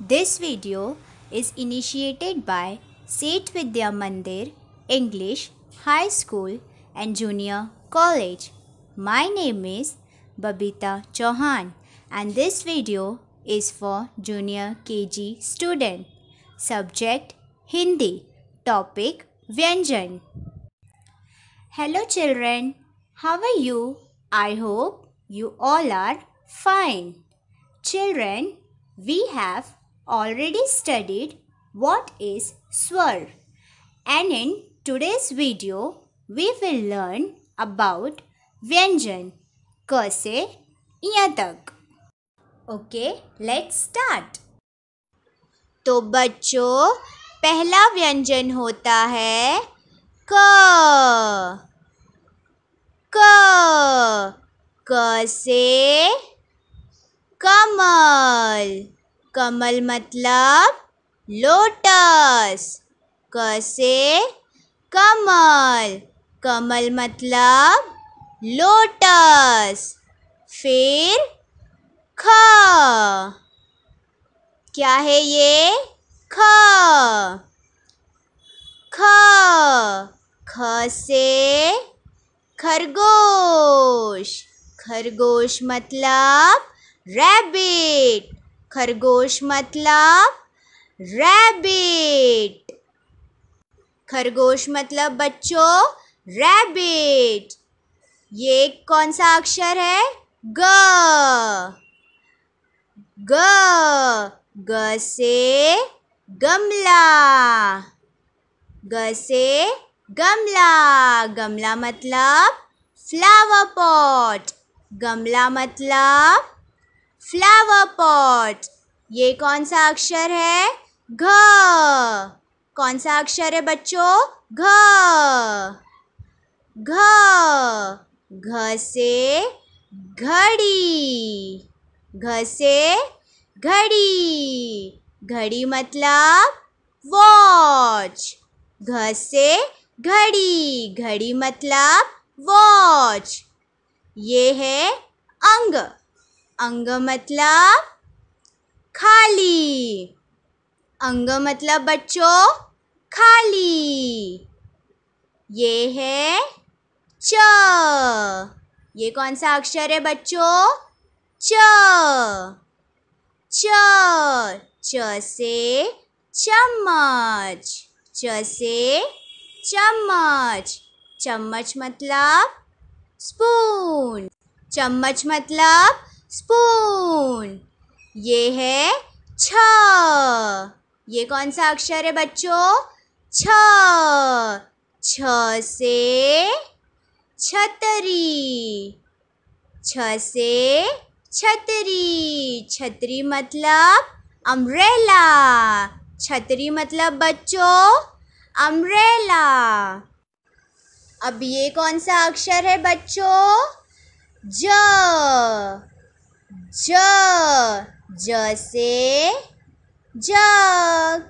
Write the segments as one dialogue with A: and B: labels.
A: This video is initiated by Seth Vidya Mandir English High School and Junior College. My name is Babita Chauhan and this video is for Junior KG student. Subject Hindi. Topic Vyanjan. Hello children. How are you? I hope you all are fine. Children, we have already studied what is swar and in today's video we will learn about vyanjan क से यहाँ तक okay let's start तो बच्चों पहला व्यंजन होता है क क क से कमल कमल मतलब लोटस क से कमल कमल मतलब लोटस फिर ख क्या है ये ख ख ख से खरगोश खरगोश मतलब रैबिट खरगोश मतलब रैबिट खरगोश मतलब बच्चों रैबिट ये कौन सा अक्षर है ग ग ग से गमला ग से गमला गमला मतलब फ्लावर पॉट गमला मतलब फ्लावर पॉट ये कौन सा अक्षर है घ कौन सा अक्षर है बच्चों घ घ घ से घड़ी घ से घड़ी घड़ी मतलब वॉच घ से घड़ी घड़ी मतलब वॉच ये है अंग अंग मतलब खाली अंग मतलब बच्चों खाली ये है च ये कौन सा अक्षर है बच्चों च च च से चम्मच च से चम्मच चम्मच मतलब स्पून चम्मच मतलब स्पून ये है छ ये कौन सा अक्षर है बच्चों छ छ से छतरी छ से छतरी छतरी मतलब अम्ब्रेला छतरी मतलब बच्चों अम्ब्रेला अब ये कौन सा अक्षर है बच्चों ज ज जैसे जग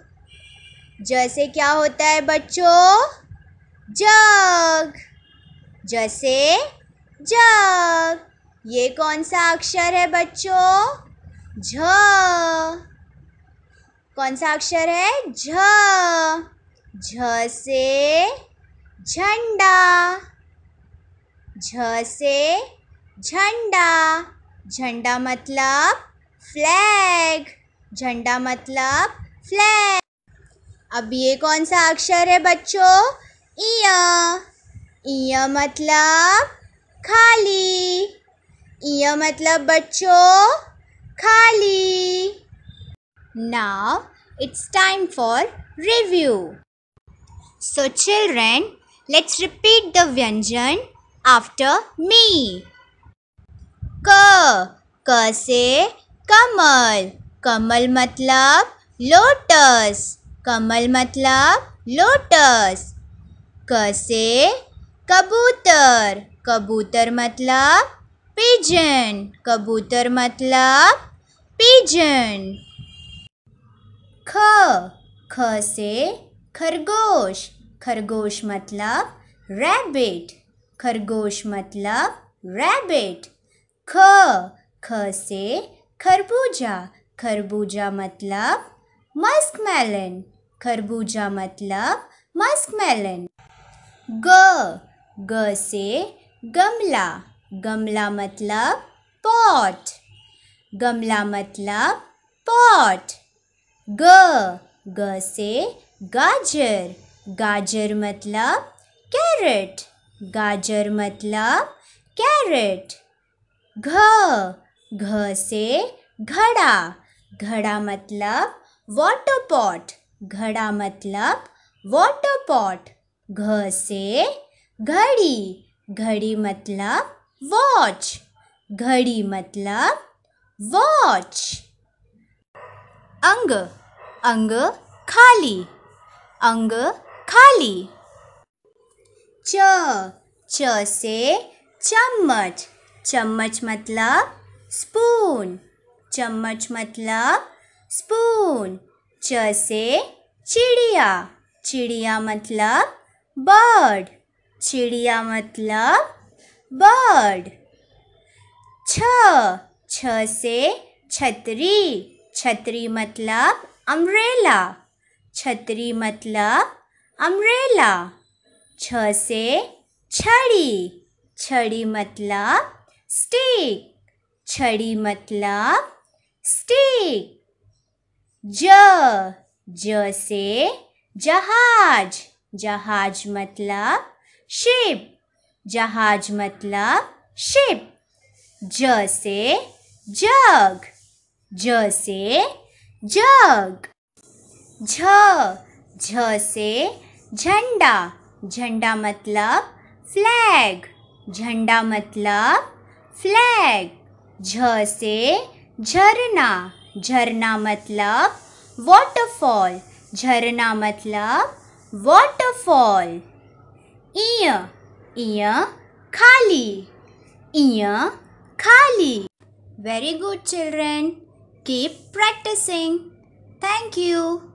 A: जैसे क्या होता है बच्चों जग जैसे जग ये कौन सा अक्षर है बच्चों झ कौन सा अक्षर है झ झ से झंडा झ से झंडा झंडा मतलब फ्लैग झंडा मतलब फ्लैग अब ये कौन सा अक्षर है बच्चों इया इया मतलब खाली इया मतलब बच्चों खाली now it's time for review so children let's repeat the व्यंजन आफ्टर मी क क से कमल कमल मतलब लोटस कमल मतलब लोटस क से कबूतर कबूतर मतलब पिजन कबूतर मतलब पिजन ख ख से खरगोश खरगोश मतलब रैबिट खरगोश मतलब रैबिट ख ख से खरबूजा खरबूजा मतलब मस्क मेलन खरबूजा मतलब मस्क मेलन ग ग से गमला गमला मतलब पॉट गमला मतलब पॉट ग ग से गाजर गाजर मतलब कैरेट गाजर मतलब कैरेट घ घ से घड़ा घड़ा मतलब वाटर पॉट घड़ा मतलब वाटर पॉट घ से घड़ी घड़ी मतलब वॉच घड़ी मतलब वॉच अंग अंग खाली अंग खाली च च से चम्मच चम्मच मतलब स्पून चम्मच मतलब स्पून च से चिड़िया चिड़िया मतलब बर्ड चिड़िया मतलब बर्ड छ छ से छतरी छतरी मतलब अम्ब्रेला छतरी मतलब अम्ब्रेला छ से छड़ी छड़ी मतलब स्टिक छड़ी मतलब स्टिक ज ज से जहाज जहाज मतलब शिप जहाज मतलब शिप ज से जग ज से जग झ झ से झंडा झंडा मतलब फ्लैग झंडा मतलब फ्लैग झ से झरना झरना मतलब वॉटरफॉल झरना मतलब वॉटरफॉल इय इय खाली इय खाली very good children keep practicing thank you